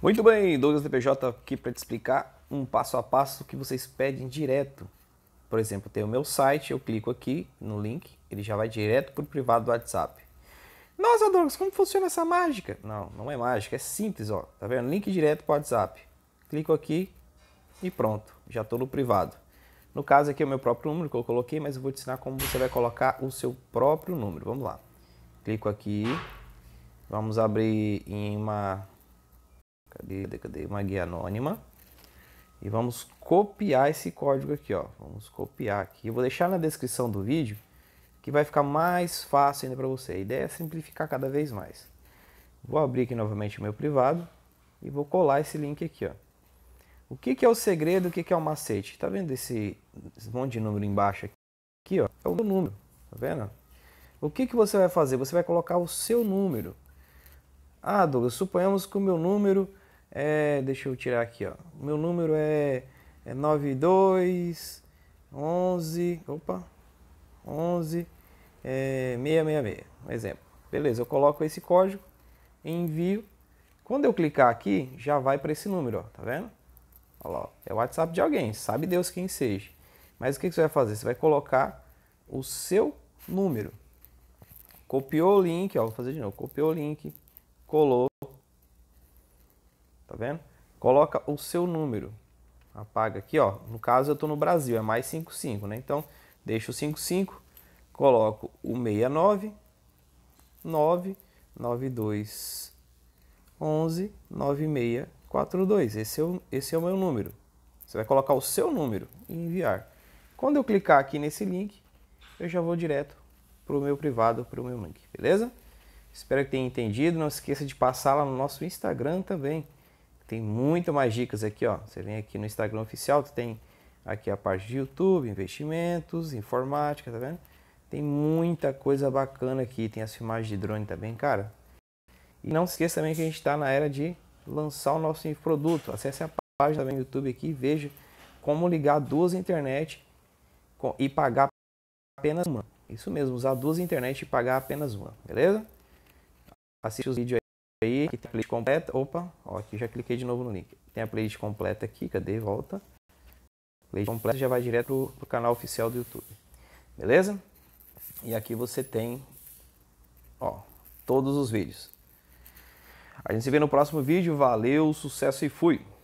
Muito bem, Douglas DPJ aqui para te explicar um passo a passo que vocês pedem direto. Por exemplo, tem o meu site, eu clico aqui no link, ele já vai direto para o privado do WhatsApp. Nossa, Douglas, como funciona essa mágica? Não, não é mágica, é simples, ó. Tá vendo? Link direto para o WhatsApp. Clico aqui e pronto, já estou no privado. No caso aqui é o meu próprio número que eu coloquei, mas eu vou te ensinar como você vai colocar o seu próprio número. Vamos lá. Clico aqui, vamos abrir em uma Cadê, cadê, cadê? Magia anônima. E vamos copiar esse código aqui, ó. Vamos copiar aqui. Eu vou deixar na descrição do vídeo, que vai ficar mais fácil ainda para você. A ideia é simplificar cada vez mais. Vou abrir aqui novamente o meu privado e vou colar esse link aqui, ó. O que, que é o segredo? O que, que é o macete? Tá vendo esse, esse monte de número embaixo aqui? aqui ó, é o número, tá vendo? O que, que você vai fazer? Você vai colocar o seu número. Ah, Douglas, suponhamos que o meu número é, deixa eu tirar aqui, ó. Meu número é, é 92 opa, 11 é, 666, um exemplo. Beleza, eu coloco esse código, envio. Quando eu clicar aqui, já vai para esse número, ó, tá vendo? Olha lá, ó, é o WhatsApp de alguém, sabe Deus quem seja. Mas o que, que você vai fazer? Você vai colocar o seu número. Copiou o link, ó, vou fazer de novo. Copiou o link, colou, vendo? Coloca o seu número. Apaga aqui, ó. No caso eu estou no Brasil, é mais 55, né? Então, deixo o 55, coloco o 69, 9, 92, 11, 96, 42. Esse é, o, esse é o meu número. Você vai colocar o seu número e enviar. Quando eu clicar aqui nesse link, eu já vou direto para o meu privado, para o meu link, beleza? Espero que tenha entendido. Não esqueça de passar lá no nosso Instagram também. Tem muito mais dicas aqui, ó. Você vem aqui no Instagram oficial, tu tem aqui a parte de YouTube, investimentos, informática, tá vendo? Tem muita coisa bacana aqui, tem as filmagens de drone também, cara. E não se esqueça também que a gente está na era de lançar o nosso produto. Acesse a página do YouTube aqui e veja como ligar duas internet e pagar apenas uma. Isso mesmo, usar duas internet e pagar apenas uma, beleza? Assiste os vídeos aí aí, aqui tem a playlist completa. Opa, ó, aqui já cliquei de novo no link. Tem a playlist completa aqui, cadê? Volta. Playlist completa já vai direto pro, pro canal oficial do YouTube. Beleza? E aqui você tem, ó, todos os vídeos. A gente se vê no próximo vídeo. Valeu, sucesso e fui!